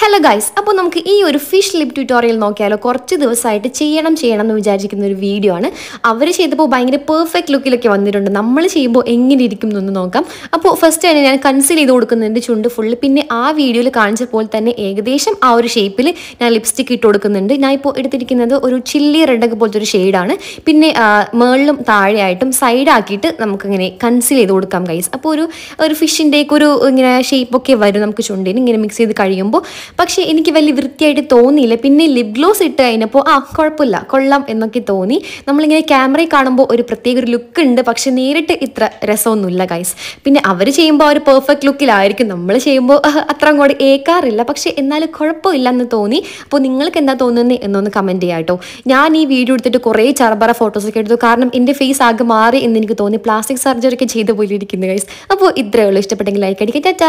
hello guys അപ്പോൾ നമുക്ക് ഈ ഒരു ഫിഷ് ലിപ് ട്യൂട്ടോറിയൽ നോക്കിയാലോ കുറച്ച് ദിവസമായിട്ട് ചെയ്യണം ചെയ്യണം എന്ന് വിചാരിക്കുന്ന ഒരു വീഡിയോ ആണ് അവർ ചെയ്തപ്പോൾ ഭയങ്കര പെർഫെക്റ്റ് ലുക്കിലൊക്കെ വന്നിട്ടുണ്ട് നമ്മൾ ചെയ്യുമ്പോൾ എങ്ങനെ ഇരിക്കും എന്നൊന്ന് നോക്കാം അപ്പോൾ ഫസ്റ്റ് തന്നെ ഞാൻ കൺസിൽ ചെയ്ത് കൊടുക്കുന്നുണ്ട് ചുണ്ട് ഫുള്ള് പിന്നെ ആ വീഡിയോയിൽ കാണിച്ച പോലെ തന്നെ ഏകദേശം ആ ഒരു ഷേപ്പിൽ ഞാൻ ലിപ്സ്റ്റിക്ക് ഇട്ട് കൊടുക്കുന്നുണ്ട് ഞാൻ ഇപ്പോൾ എടുത്തിരിക്കുന്നത് ഒരു ചില്ലി റെഡൊക്കെ പോലത്തെ ഒരു ഷെയ്ഡാണ് പിന്നെ മേളിലും താഴെയായിട്ടും സൈഡാക്കിയിട്ട് നമുക്കിങ്ങനെ കൺസിൽ ചെയ്ത് കൊടുക്കാം ഗൈസ് അപ്പോൾ ഒരു ഒരു ഫിഷിൻ്റെയൊക്കെ ഒരു ഇങ്ങനെ ഷേപ്പൊക്കെ വരും നമുക്ക് ചുണ്ടിന് ഇങ്ങനെ മിക്സ് ചെയ്ത് കഴിയുമ്പോൾ പക്ഷേ എനിക്ക് വലിയ വൃത്തിയായിട്ട് തോന്നിയില്ല പിന്നെ ലിപ് ഗ്ലോസ് ഇട്ട് കഴിഞ്ഞപ്പോൾ ആ കുഴപ്പമില്ല കൊള്ളാം എന്നൊക്കെ തോന്നി നമ്മളിങ്ങനെ ക്യാമറയിൽ കാണുമ്പോൾ ഒരു പ്രത്യേക ഒരു ലുക്ക് ഉണ്ട് പക്ഷേ നേരിട്ട് ഇത്ര രസമൊന്നുമില്ല ഗൈസ് പിന്നെ അവർ ചെയ്യുമ്പോൾ ആ ഒരു പെർഫെക്റ്റ് ലുക്കിലായിരിക്കും നമ്മൾ ചെയ്യുമ്പോൾ അത്ര അങ്ങോട്ട് ഏക്കാറില്ല പക്ഷേ എന്നാലും കുഴപ്പമില്ല എന്ന് തോന്നി അപ്പോൾ നിങ്ങൾക്ക് എന്താ തോന്നുന്നത് എന്നൊന്ന് കമൻറ്റ് ചെയ്യാം കേട്ടോ ഞാൻ ഈ വീഡിയോ എടുത്തിട്ട് കുറേ ചറബറ ഫോട്ടോസൊക്കെ എടുത്തു കാരണം എൻ്റെ ഫേസ് ആകെ മാറി എന്ന് എനിക്ക് തോന്നി പ്ലാസ്റ്റിക് സർജറി ഒക്കെ ചെയ്തു പോയിരിക്കുന്നു ഗൈസ് അപ്പോൾ ഇത്രയേ ഉള്ളൂ ഇഷ്ടപ്പെട്ടെങ്കിൽ ലൈക്ക് അടിക്കട്ടെ